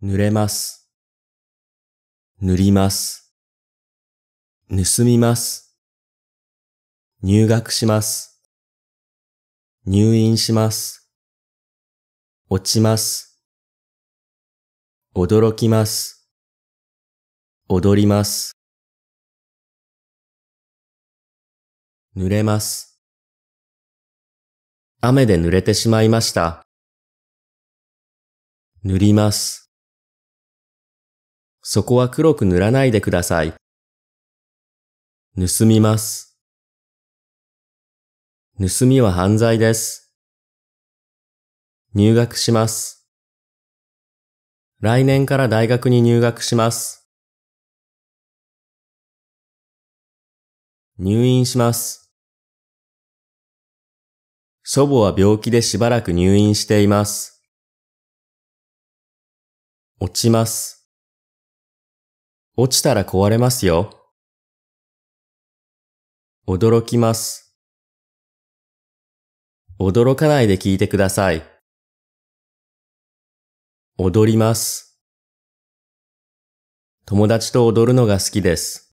濡れます、塗ります、盗みます、入学します、入院します、落ちます、驚きます、踊ります、濡れます。雨で濡れてしまいました。塗ります。そこは黒く塗らないでください。盗みます。盗みは犯罪です。入学します。来年から大学に入学します。入院します。祖母は病気でしばらく入院しています。落ちます。落ちたら壊れますよ。驚きます。驚かないで聞いてください。踊ります。友達と踊るのが好きです。